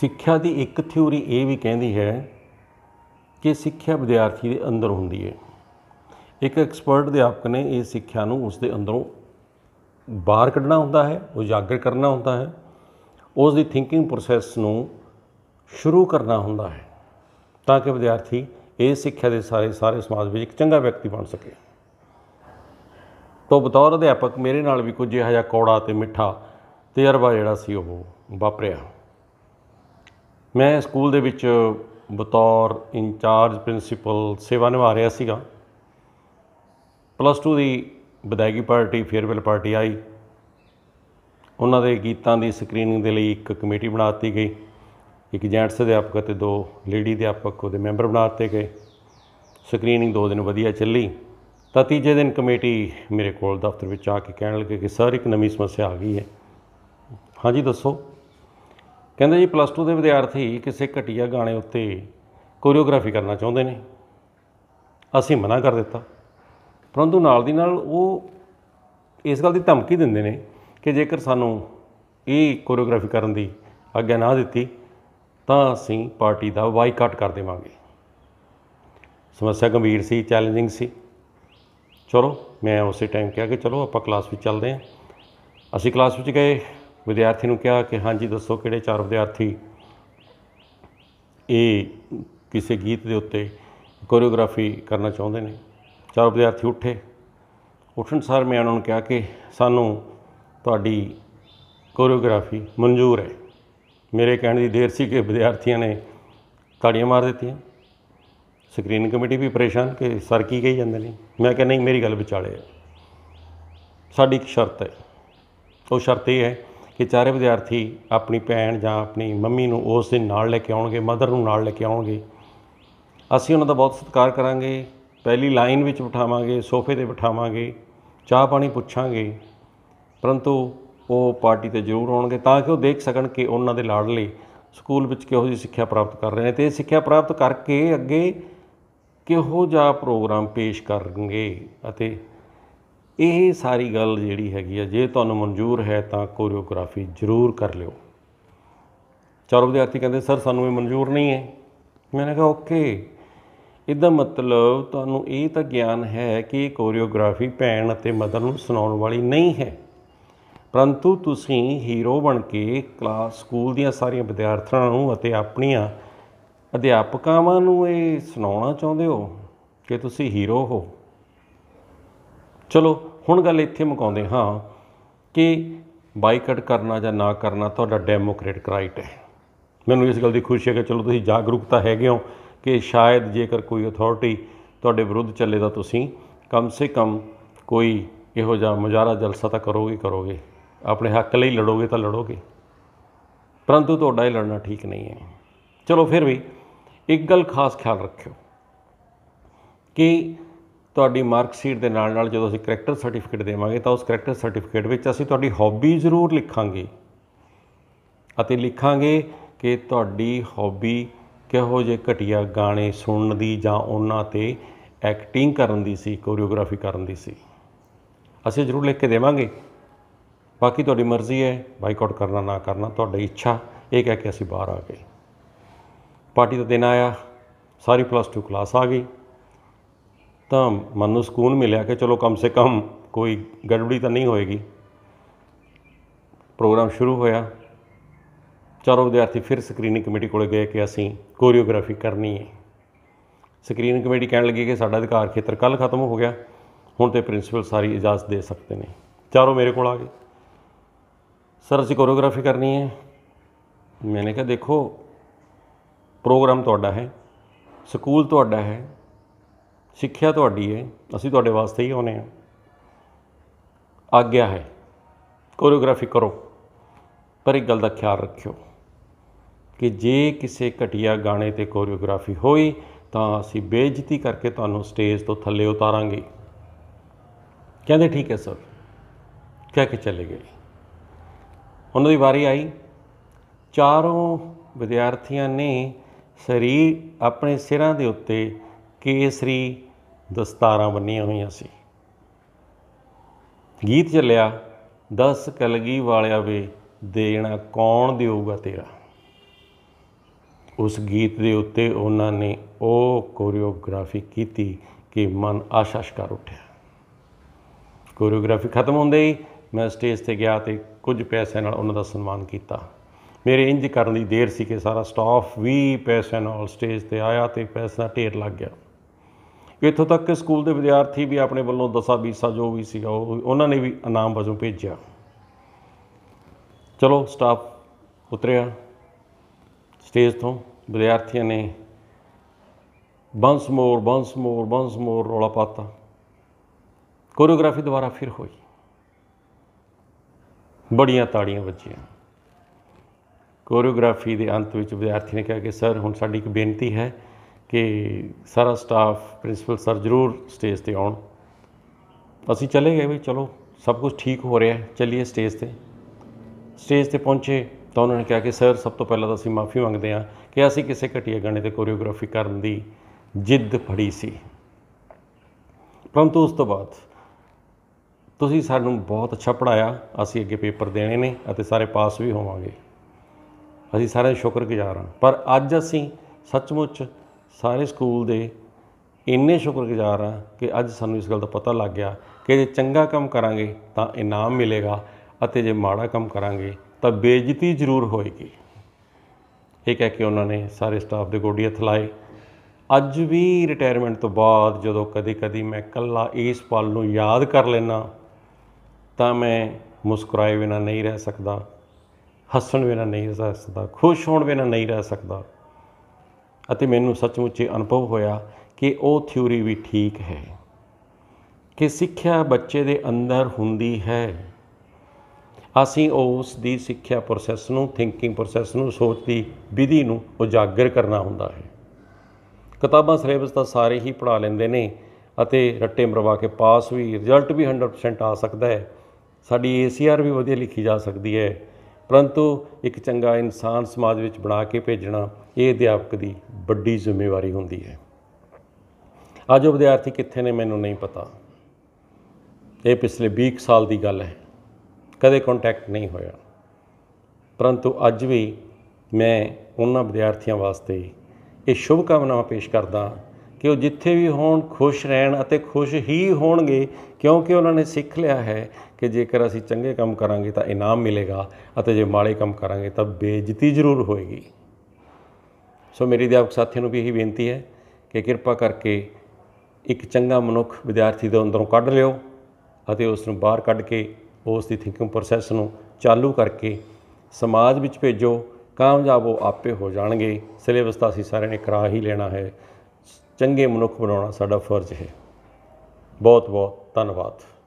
ਸਿੱਖਿਆ ਦੀ ਇੱਕ ਥਿਊਰੀ ਇਹ ਵੀ ਕਹਿੰਦੀ ਹੈ ਕਿ ਸਿੱਖਿਆ ਵਿਦਿਆਰਥੀ ਦੇ ਅੰਦਰ ਹੁੰਦੀ ਹੈ ਇੱਕ ਐਕਸਪਰਟ ਅਧਿਆਪਕ ਨੇ ਇਹ ਸਿੱਖਿਆ ਨੂੰ ਉਸ ਦੇ ਅੰਦਰੋਂ ਬਾਹਰ ਕੱਢਣਾ ਹੁੰਦਾ ਹੈ ਉਜਾਗਰ ਕਰਨਾ ਹੁੰਦਾ ਹੈ ਉਸ ਦੀ ਥਿੰਕਿੰਗ ਪ੍ਰੋਸੈਸ ਨੂੰ ਸ਼ੁਰੂ ਕਰਨਾ ਹੁੰਦਾ ਹੈ ਤਾਂ ਕਿ ਵਿਦਿਆਰਥੀ ਇਹ ਸਿੱਖਿਆ ਦੇ ਸਾਰੇ ਸਾਰੇ ਸਮਾਜ ਵਿੱਚ ਇੱਕ ਚੰਗਾ ਵਿਅਕਤੀ ਬਣ ਸਕੇ ਤੋਂ ਬਤੌਰ ਅਧਿਆਪਕ ਮੇਰੇ ਨਾਲ ਵੀ ਕੁਝ ਇਹੋ ਜਿਹਾ ਕੌੜਾ ਤੇ ਮਿੱਠਾ ਤਜਰਬਾ ਜਿਹੜਾ ਸੀ ਉਹ ਵਾਪਰਿਆ ਮੈਂ ਸਕੂਲ ਦੇ ਵਿੱਚ ਬਤੌਰ ਇੰਚਾਰਜ ਪ੍ਰਿੰਸੀਪਲ ਸੇਵਾ ਨਿਭਾ ਰਿਹਾ ਸੀਗਾ ਪਲੱਸ 2 ਦੀ ਵਿਦਾਇਗੀ ਪਾਰਟੀ ਫੇਅਰਵੈਲ ਪਾਰਟੀ ਆਈ ਉਹਨਾਂ ਦੇ ਗੀਤਾਂ ਦੀ ਸਕਰੀਨਿੰਗ ਦੇ ਲਈ ਇੱਕ ਕਮੇਟੀ ਬਣਾਤੀ ਗਈ ਇੱਕ ਜੈਂਟਸ ਅਧਿਆਪਕ ਅਤੇ ਦੋ ਲੇਡੀ ਅਧਿਆਪਕ ਉਹਦੇ ਮੈਂਬਰ ਬਣਾ ਦਿੱਤੇ ਗਏ ਸਕਰੀਨਿੰਗ ਦੋ ਦਿਨ ਵਧੀਆ ਚੱਲੀ ਤਾਂ ਤੀਜੇ ਦਿਨ ਕਮੇਟੀ ਮੇਰੇ ਕੋਲ ਦਫ਼ਤਰ ਵਿੱਚ ਆ ਕੇ ਕਹਿਣ ਲੱਗੇ ਕਿ ਸਰ ਇੱਕ ਨਵੀਂ ਸਮੱਸਿਆ ਆ ਗਈ ਹੈ ਹਾਂਜੀ ਦੱਸੋ ਕਹਿੰਦਾ ਜੀ ਪਲੱਸ 2 ਦੇ ਵਿਦਿਆਰਥੀ ਕਿਸੇ ਘਟੀਆ ਗਾਣੇ ਉੱਤੇ ਕੋਰੀਓਗ੍ਰਾਫੀ ਕਰਨਾ ਚਾਹੁੰਦੇ ਨੇ ਅਸੀਂ ਮਨਾ ਕਰ ਦਿੱਤਾ ਪਰੰਤੂ ਨਾਲ ਦੀ ਨਾਲ ਉਹ ਇਸ ਗੱਲ ਦੀ ਧਮਕੀ ਦਿੰਦੇ ਨੇ ਕਿ ਜੇਕਰ ਸਾਨੂੰ ਇਹ ਕੋਰੀਓਗ੍ਰਾਫੀ ਕਰਨ ਦੀ ਆਗਿਆ ਨਾ ਦਿੱਤੀ ਤਾਂ ਅਸੀਂ ਪਾਰਟੀ ਦਾ ਬਾਈਕਾਟ ਕਰ ਦੇਵਾਂਗੇ ਸਮੱਸਿਆ ਗੰਭੀਰ ਸੀ ਚੈਲੰਜਿੰਗ ਸੀ ਚਲੋ ਮੈਂ ਉਸੇ ਟਾਈਮ ਕਿਹਾ ਕਿ ਚਲੋ ਆਪਾਂ ਕਲਾਸ ਵਿੱਚ ਚੱਲਦੇ ਹਾਂ ਅਸੀਂ ਕਲਾਸ ਵਿੱਚ ਗਏ ਵਿਦਿਆਰਥੀ ਨੂੰ ਕਿਹਾ ਕਿ ਹਾਂਜੀ ਦੱਸੋ ਕਿਹੜੇ ਚਾਰ ਵਿਦਿਆਰਥੀ ਇਹ ਕਿਸੇ ਗੀਤ ਦੇ ਉੱਤੇ ਕੋਰੀਓਗ੍ਰਾਫੀ ਕਰਨਾ ਚਾਹੁੰਦੇ ਨੇ ਚਾਰ ਵਿਦਿਆਰਥੀ ਉੱਠੇ ਉੱਠਣ ਸਾਰ ਮੈਂ ਉਹਨਾਂ ਨੂੰ ਕਿਹਾ ਕਿ ਸਾਨੂੰ ਤੁਹਾਡੀ ਕੋਰੀਓਗ੍ਰਾਫੀ ਮਨਜ਼ੂਰ ਹੈ ਮੇਰੇ ਕਹਿਣ ਦੀ ਦੇਰ ਸੀ ਕਿ ਵਿਦਿਆਰਥੀਆਂ ਨੇ ਤਾੜੀਆਂ ਮਾਰ ਦਿੱਤੀਆਂ ਸਕਰੀਨ ਕਮੇਟੀ ਵੀ ਪਰੇਸ਼ਾਨ ਕਿ ਸਰ ਕੀ ਕਹੀ ਜਾਂਦੇ ਨੇ ਮੈਂ ਕਿਹਾ ਨਹੀਂ ਮੇਰੀ ਗੱਲ ਵਿਚਾਲੇ ਹੈ ਸਾਡੀ ਇੱਕ ਸ਼ਰਤ ਹੈ ਉਹ ਸ਼ਰਤ ਇਹ ਹੈ ਕਿ ਚਾਰੇ ਵਿਦਿਆਰਥੀ ਆਪਣੀ ਭੈਣ ਜਾਂ ਆਪਣੀ ਮੰਮੀ ਨੂੰ ਉਸ ਦੇ ਨਾਲ ਲੈ ਕੇ ਆਉਣਗੇ ਮਦਰ ਨੂੰ ਨਾਲ ਲੈ ਕੇ ਆਉਣਗੇ ਅਸੀਂ ਉਹਨਾਂ ਦਾ ਬਹੁਤ ਸਤਿਕਾਰ ਕਰਾਂਗੇ ਪਹਿਲੀ ਲਾਈਨ ਵਿੱਚ ਬਿਠਾਵਾਂਗੇ ਸੋਫੇ ਤੇ ਬਿਠਾਵਾਂਗੇ ਚਾਹ ਪਾਣੀ ਪੁੱਛਾਂਗੇ ਪਰੰਤੂ ਉਹ ਪਾਰਟੀ ਤੇ ਜ਼ਰੂਰ ਆਉਣਗੇ ਤਾਂ ਕਿ ਉਹ ਦੇਖ ਸਕਣ ਕਿ ਉਹਨਾਂ ਦੇ ਲਾੜਲੇ ਸਕੂਲ ਵਿੱਚ ਕਿਹੋ ਜਿਹੀ ਸਿੱਖਿਆ ਪ੍ਰਾਪਤ ਕਰ ਰਹੇ ਨੇ ਤੇ ਇਹ ਸਿੱਖਿਆ ਪ੍ਰਾਪਤ ਕਰਕੇ ਅੱਗੇ ਕਿਹੋ ਜਿਹਾ ਪ੍ਰੋਗਰਾਮ ਪੇਸ਼ ਕਰਨਗੇ ਅਤੇ ਇਹ ਸਾਰੀ ਗੱਲ ਜਿਹੜੀ ਹੈਗੀ ਆ ਜੇ ਤੁਹਾਨੂੰ ਮਨਜ਼ੂਰ ਹੈ ਤਾਂ ਕੋਰੀਓਗ੍ਰਾਫੀ ਜ਼ਰੂਰ ਕਰ ਲਿਓ ਚਾਰ ਵਿਦਿਆਰਥੀ ਕਹਿੰਦੇ ਸਰ ਸਾਨੂੰ ਇਹ ਮਨਜ਼ੂਰ ਨਹੀਂ ਹੈ ਮੈਂ ਕਿਹਾ ਓਕੇ ਇਹਦਾ ਮਤਲਬ ਤੁਹਾਨੂੰ ਇਹ ਤਾਂ ਗਿਆਨ ਹੈ ਕਿ ਕੋਰੀਓਗ੍ਰਾਫੀ ਭੈਣ ਅਤੇ ਮਦਰ ਨੂੰ ਸੁਣਾਉਣ ਵਾਲੀ ਨਹੀਂ ਹੈ ਪਰੰਤੂ ਤੁਸੀਂ ਹੀਰੋ ਬਣ ਕੇ ਕਲਾਸ ਸਕੂਲ ਦੀਆਂ ਸਾਰੀਆਂ ਵਿਦਿਆਰਥਣਾਂ ਨੂੰ ਅਤੇ ਆਪਣੀਆਂ ਅਧਿਆਪਕਾਵਾਂ ਨੂੰ ਇਹ ਸੁਣਾਉਣਾ ਚਾਹੁੰਦੇ ਹੋ ਕਿ ਤੁਸੀਂ ਹੀਰੋ ਹੋ ਚਲੋ ਹੁਣ ਗੱਲ ਇੱਥੇ ਮੁਕਾਉਂਦੇ ਹਾਂ ਕਿ ਬਾਈਕਟ ਕਰਨਾ ਜਾਂ ਨਾ ਕਰਨਾ ਤੁਹਾਡਾ ਡੈਮੋਕ੍ਰੈਟਿਕ ਰਾਈਟ ਹੈ ਮੈਨੂੰ ਇਸ ਗੱਲ ਦੀ ਖੁਸ਼ੀ ਹੈ ਕਿ ਚਲੋ ਤੁਸੀਂ ਜਾਗਰੂਕਤਾ ਹੈਗੇ ਹੋ ਕਿ ਸ਼ਾਇਦ ਜੇਕਰ ਕੋਈ ਅਥਾਰਟੀ ਤੁਹਾਡੇ ਵਿਰੁੱਧ ਚੱਲੇ ਤਾਂ ਤੁਸੀਂ ਕਮ ਸੇ ਕਮ ਕੋਈ ਇਹੋ ਜਿਹਾ ਮੁਜ਼ਾਰਾ ਜਲਸਾ ਤਾਂ ਕਰੋਗੇ ਕਰੋਗੇ ਆਪਣੇ ਹੱਕ ਲਈ ਲੜੋਗੇ ਤਾਂ ਲੜੋਗੇ ਪਰੰਤੂ ਤੁਹਾਡਾ ਇਹ ਲੜਨਾ ਠੀਕ ਨਹੀਂ ਹੈ ਚਲੋ ਫਿਰ ਵੀ ਇੱਕ ਗੱਲ ਖਾਸ ਖਿਆਲ ਰੱਖਿਓ ਕਿ ਤੁਹਾਡੀ ਮਾਰਕ ਸ਼ੀਟ ਦੇ ਨਾਲ ਨਾਲ ਜਦੋਂ ਅਸੀਂ ਕੈਰੈਕਟਰ ਸਰਟੀਫਿਕੇਟ ਦੇਵਾਂਗੇ ਤਾਂ ਉਸ ਕੈਰੈਕਟਰ ਸਰਟੀਫਿਕੇਟ ਵਿੱਚ ਅਸੀਂ ਤੁਹਾਡੀ ਹੌਬੀ ਜ਼ਰੂਰ ਲਿਖਾਂਗੇ ਅਤੇ ਲਿਖਾਂਗੇ ਕਿ ਤੁਹਾਡੀ ਹੌਬੀ ਕਿਹੋ ਜਿਹੇ ਘਟੀਆ ਗਾਣੇ ਸੁਣਨ ਦੀ ਜਾਂ ਉਹਨਾਂ ਤੇ ਐਕਟਿੰਗ ਕਰਨ ਦੀ ਸੀ ਕੋਰੀਓਗ੍ਰਾਫੀ ਕਰਨ ਦੀ ਸੀ ਅਸੀਂ ਜ਼ਰੂਰ ਲਿਖ ਕੇ ਦੇਵਾਂਗੇ ਬਾਕੀ ਤੁਹਾਡੀ ਮਰਜ਼ੀ ਹੈ ਬਾਈਕਾਟ ਕਰਨਾ ਨਾ ਕਰਨਾ ਤੁਹਾਡੀ ਇੱਛਾ ਇਹ ਕਹਿ ਕੇ ਅਸੀਂ ਬਾਹਰ ਆ ਗਏ ਪਾਰਟੀ ਦਾ ਦਿਨ ਆਇਆ ਸਾਰੀ ਪਲੱਸ 2 ਕਲਾਸ ਆ ਗਈ ਤਾਂ ਮਨ ਨੂੰ ਸਕੂਨ ਮਿਲਿਆ ਕਿ ਚਲੋ ਕਮ ਸੇ ਕਮ ਕੋਈ ਗੜਬੜੀ ਤਾਂ ਨਹੀਂ ਹੋਏਗੀ ਪ੍ਰੋਗਰਾਮ ਸ਼ੁਰੂ ਹੋਇਆ ਚਾਰੋਂ ਵਿਦਿਆਰਥੀ ਫਿਰ ਸਕਰੀਨਿੰਗ ਕਮੇਟੀ ਕੋਲੇ ਗਏ ਕਿ ਅਸੀਂ ਕੋਰੀਓਗ੍ਰਾਫੀ ਕਰਨੀ ਹੈ ਸਕਰੀਨਿੰਗ ਕਮੇਟੀ ਕਹਿਣ ਲੱਗੀ ਕਿ ਸਾਡਾ ਅਧਿਕਾਰ ਖੇਤਰ ਕੱਲ ਖਤਮ ਹੋ ਗਿਆ ਹੁਣ ਤੇ ਪ੍ਰਿੰਸੀਪਲ ਸਾਰੀ ਇਜਾਜ਼ਤ ਦੇ ਸਕਦੇ ਨੇ ਚਾਰੋਂ ਮੇਰੇ ਕੋਲ ਆ ਗਏ ਸਰ ਅਸੀਂ ਕੋਰੀਓਗ੍ਰਾਫੀ ਕਰਨੀ ਹੈ ਮੈਨੇ ਕਿਹਾ ਦੇਖੋ ਪ੍ਰੋਗਰਾਮ ਤੁਹਾਡਾ ਹੈ ਸਕੂਲ ਤੁਹਾਡਾ ਹੈ ਸਿੱਖਿਆ ਤੁਹਾਡੀ ਹੈ ਅਸੀਂ ਤੁਹਾਡੇ ਵਾਸਤੇ ਹੀ ਆਉਨੇ ਆ ਆਗਿਆ ਹੈ ਕੋਰੀਓਗ੍ਰਾਫੀ ਕਰੋ ਪਰ ਇੱਕ ਗੱਲ ਦਾ ਖਿਆਲ ਰੱਖਿਓ ਕਿ ਜੇ ਕਿਸੇ ਘਟੀਆ ਗਾਣੇ ਤੇ ਕੋਰੀਓਗ੍ਰਾਫੀ ਹੋਈ ਤਾਂ ਅਸੀਂ ਬੇਇੱਜ਼ਤੀ ਕਰਕੇ ਤੁਹਾਨੂੰ ਸਟੇਜ ਤੋਂ ਥੱਲੇ ਉਤਾਰਾਂਗੇ ਕਹਿੰਦੇ ਠੀਕ ਹੈ ਸਰ ਕਹਿ ਕੇ ਚਲੇ ਗਏ ਉਹਨਾਂ ਦੀ ਵਾਰੀ ਆਈ ਚਾਰੋਂ ਵਿਦਿਆਰਥੀਆਂ ਨੇ ਸਰੀਰ ਆਪਣੇ ਸਿਰਾਂ ਦੇ ਉੱਤੇ ਕੇਸਰੀ ਦਸਤਾਰਾਂ ਬੰਨੀਆਂ ਹੋਈਆਂ ਸੀ ਗੀਤ ਚੱਲਿਆ ਦਸ ਕਲਗੀ ਵਾਲਿਆ ਵੇ ਦੇਣਾ ਕੌਣ ਦੇਊਗਾ ਤੇਰਾ ਉਸ ਗੀਤ ਦੇ ਉੱਤੇ ਉਹਨਾਂ ਨੇ ਉਹ ਕੋਰੀਓਗ੍ਰਾਫੀ ਕੀਤੀ ਕਿ ਮਨ ਆਸ਼ਾਸ਼ ਕਰ ਉੱਠਿਆ ਕੋਰੀਓਗ੍ਰਾਫੀ ਖਤਮ ਹੁੰਦੇ ਹੀ ਮੈਂ ਸਟੇਜ ਤੇ ਗਿਆ ਤੇ ਕੁਝ ਪੈਸੇ ਨਾਲ ਉਹਨਾਂ ਦਾ ਸਨਮਾਨ ਕੀਤਾ ਮੇਰੇ ਇੰਜ ਕਰਨ ਦੀ ਦੇਰ ਸੀ ਕਿ ਸਾਰਾ ਸਟਾਫ ਵੀ ਪੈਸੇ ਨਾਲ ਸਟੇਜ ਤੇ ਆਇਆ ਤੇ ਪੈਸਾ ਢੇਰ ਲੱਗ ਗਿਆ ਇੱਥੋਂ ਤੱਕ ਕਿ ਸਕੂਲ ਦੇ ਵਿਦਿਆਰਥੀ ਵੀ ਆਪਣੇ ਵੱਲੋਂ ਦਸਾ ਬੀਸਾ ਜੋ ਵੀ ਸੀਗਾ ਉਹ ਉਹਨਾਂ ਨੇ ਵੀ ਇਨਾਮ ਵਜੋਂ ਭੇਜਿਆ ਚਲੋ ਸਟਾਫ ਉਤਰਿਆ ਸਟੇਜ ਤੋਂ ਵਿਦਿਆਰਥੀਆਂ ਨੇ ਬੰਸ ਮੋਰ ਬੰਸ ਮੋਰ ਬੰਸ ਮੋਰ ਰੋਲਾ ਪਾਤਾ ਕੋਰੀਓਗ੍ਰਾਫੀ ਦੁਆਰਾ ਫਿਰ ਹੋਈ ਬੜੀਆਂ ਤਾੜੀਆਂ ਵੱਜੀਆਂ ਕੋਰੀਓਗ੍ਰਾਫੀ ਦੇ ਅੰਤ ਵਿੱਚ ਵਿਦਿਆਰਥੀ ਨੇ ਕਿਹਾ ਕਿ ਸਰ ਹੁਣ ਸਾਡੀ ਇੱਕ ਬੇਨਤੀ ਹੈ ਕਿ ਸਾਰਾ ਸਟਾਫ ਪ੍ਰਿੰਸੀਪਲ ਸਰ ਜ਼ਰੂਰ ਸਟੇਜ ਤੇ ਆਉਣ ਅਸੀਂ ਚਲੇ ਗਏ ਵੀ ਚਲੋ ਸਭ ਕੁਝ ਠੀਕ ਹੋ ਰਿਹਾ ਹੈ ਚਲਿਏ ਸਟੇਜ ਤੇ ਸਟੇਜ ਤੇ ਪਹੁੰਚੇ ਤਾਂ ਉਹਨਾਂ ਨੇ ਕਿਹਾ ਕਿ ਸਰ ਸਭ ਤੋਂ ਪਹਿਲਾਂ ਤਾਂ ਅਸੀਂ ਮਾਫੀ ਮੰਗਦੇ ਹਾਂ ਕਿ ਅਸੀਂ ਕਿਸੇ ਘਟੀਆ ਗਾਣੇ ਤੇ ਕੋਰੀਓਗ੍ਰਾਫੀ ਕਰਨ ਦੀ ਜਿੱਦ ਫੜੀ ਸੀ ਪਰੰਤੂ ਉਸ ਤੋਂ ਬਾਅਦ ਤੁਸੀਂ ਸਾਨੂੰ ਬਹੁਤ ਅੱਛਾ ਪੜਾਇਆ ਅਸੀਂ ਅੱਗੇ ਪੇਪਰ ਦੇਣੇ ਨੇ ਅਤੇ ਸਾਰੇ ਪਾਸ ਵੀ ਹੋਵਾਂਗੇ ਅਸੀਂ ਸਾਰੇ ਸ਼ੁਕਰਗੁਜ਼ਾਰ ਹਾਂ ਪਰ ਅੱਜ ਅਸੀਂ ਸੱਚਮੁੱਚ ਸਾਰੇ ਸਕੂਲ ਦੇ ਇੰਨੇ ਸ਼ੁਕਰਗੁਜ਼ਾਰ ਆ ਕਿ ਅੱਜ ਸਾਨੂੰ ਇਸ ਗੱਲ ਦਾ ਪਤਾ ਲੱਗ ਗਿਆ ਕਿ ਜੇ ਚੰਗਾ ਕੰਮ ਕਰਾਂਗੇ ਤਾਂ ਇਨਾਮ ਮਿਲੇਗਾ ਅਤੇ ਜੇ ਮਾੜਾ ਕੰਮ ਕਰਾਂਗੇ ਤਾਂ ਬੇਇੱਜ਼ਤੀ ਜ਼ਰੂਰ ਹੋਏਗੀ ਇਹ ਕਹਿ ਕੇ ਉਹਨਾਂ ਨੇ ਸਾਰੇ ਸਟਾਫ ਦੇ ਗੋਡੀ ਹੱਥ ਲਾਏ ਅੱਜ ਵੀ ਰਿਟਾਇਰਮੈਂਟ ਤੋਂ ਬਾਅਦ ਜਦੋਂ ਕਦੇ-ਕਦੇ ਮੈਂ ਕੱਲਾ ਇਸ ਪਲ ਨੂੰ ਯਾਦ ਕਰ ਲੈਣਾ ਤਾਂ ਮੈਂ ਮੁਸਕਰਾਏ ਬਿਨਾ ਨਹੀਂ ਰਹਿ ਸਕਦਾ ਹੱਸਣ ਬਿਨਾ ਨਹੀਂ ਰਹਿ ਸਕਦਾ ਖੁਸ਼ ਹੋਣ ਬਿਨਾ ਨਹੀਂ ਰਹਿ ਸਕਦਾ ਅਤੇ ਮੈਨੂੰ ਸੱਚਮੁੱਚ ਅਨੁਭਵ ਹੋਇਆ ਕਿ ਉਹ ਥਿਊਰੀ ਵੀ ਠੀਕ ਹੈ ਕਿ ਸਿੱਖਿਆ ਬੱਚੇ ਦੇ ਅੰਦਰ ਹੁੰਦੀ ਹੈ ਅਸੀਂ ਉਸ ਦੀ ਸਿੱਖਿਆ ਪ੍ਰੋਸੈਸ ਨੂੰ ਥਿੰਕਿੰਗ ਪ੍ਰੋਸੈਸ ਨੂੰ ਸੋਚ ਦੀ ਵਿਧੀ ਨੂੰ ਉਜਾਗਰ ਕਰਨਾ ਹੁੰਦਾ ਹੈ ਕਿਤਾਬਾਂ ਸਿਲੇਬਸ ਤਾਂ ਸਾਰੇ ਹੀ ਪੜਾ ਲੈਂਦੇ ਨੇ ਅਤੇ ਰੱਟੇ ਮਰਵਾ ਕੇ ਪਾਸ ਵੀ ਰਿਜ਼ਲਟ ਵੀ 100% ਆ ਸਕਦਾ ਹੈ ਸਾਡੀ ਏਸੀਆਰ ਵੀ ਵਧੀਆ ਲਿਖੀ ਜਾ ਸਕਦੀ ਹੈ ਪਰੰਤੂ ਇੱਕ ਚੰਗਾ ਇਨਸਾਨ ਸਮਾਜ ਵਿੱਚ ਬਣਾ ਕੇ ਭੇਜਣਾ ਇਹ ਅਧਿਆਪਕ ਦੀ ਵੱਡੀ ਜ਼ਿੰਮੇਵਾਰੀ ਹੁੰਦੀ ਹੈ ਅੱਜ ਉਹ ਵਿਦਿਆਰਥੀ ਕਿੱਥੇ ਨੇ ਮੈਨੂੰ ਨਹੀਂ ਪਤਾ ਇਹ ਪਿਛਲੇ 20 ਸਾਲ ਦੀ ਗੱਲ ਹੈ ਕਦੇ ਕੰਟੈਕਟ ਨਹੀਂ ਹੋਇਆ ਪਰੰਤੂ ਅੱਜ ਵੀ ਮੈਂ ਉਹਨਾਂ ਵਿਦਿਆਰਥੀਆਂ ਵਾਸਤੇ ਇਹ ਸ਼ੁਭ ਕਾਮਨਾਵਾਂ ਪੇਸ਼ ਕਰਦਾ ਕਿ ਉਹ ਜਿੱਥੇ ਵੀ ਹੋਣ ਖੁਸ਼ ਰਹਿਣ ਅਤੇ ਖੁਸ਼ ਹੀ ਹੋਣਗੇ ਕਿਉਂਕਿ ਉਹਨਾਂ ਨੇ ਸਿੱਖ ਲਿਆ ਹੈ ਕਿ ਜੇਕਰ ਅਸੀਂ ਚੰਗੇ ਕੰਮ ਕਰਾਂਗੇ ਤਾਂ ਇਨਾਮ ਮਿਲੇਗਾ ਅਤੇ ਜੇ ਮਾੜੇ ਕੰਮ ਕਰਾਂਗੇ ਤਾਂ ਬੇਇੱਜ਼ਤੀ ਜ਼ਰੂਰ ਹੋਏਗੀ ਸੋ ਮੇਰੀ ਅਧਿਆਪਕ ਸਾਥੀਆਂ ਨੂੰ ਵੀ ਇਹੀ ਬੇਨਤੀ ਹੈ ਕਿ ਕਿਰਪਾ ਕਰਕੇ ਇੱਕ ਚੰਗਾ ਮਨੁੱਖ ਵਿਦਿਆਰਥੀ ਦੇ ਅੰਦਰੋਂ ਕੱਢ ਲਿਓ ਅਤੇ ਉਸ ਨੂੰ ਬਾਹਰ ਕੱਢ ਕੇ ਉਸ ਦੀ ਥਿੰਕਿੰਗ ਪ੍ਰੋਸੈਸ ਨੂੰ ਚਾਲੂ ਕਰਕੇ ਸਮਾਜ ਵਿੱਚ ਭੇਜੋ ਕਾਮਯਾਬ ਉਹ ਆਪੇ ਹੋ ਜਾਣਗੇ ਸਿਲੇਬਸ ਤਾਂ ਅਸੀਂ ਸਾਰਿਆਂ ਨੇ ਕਰਾ ਹੀ ਲੈਣਾ ਹੈ ਚੰਗੇ ਮਨੁੱਖ ਬਣਾਉਣਾ ਸਾਡਾ ਫਰਜ਼ ਹੈ ਬਹੁਤ ਬਹੁਤ ਧੰਨਵਾਦ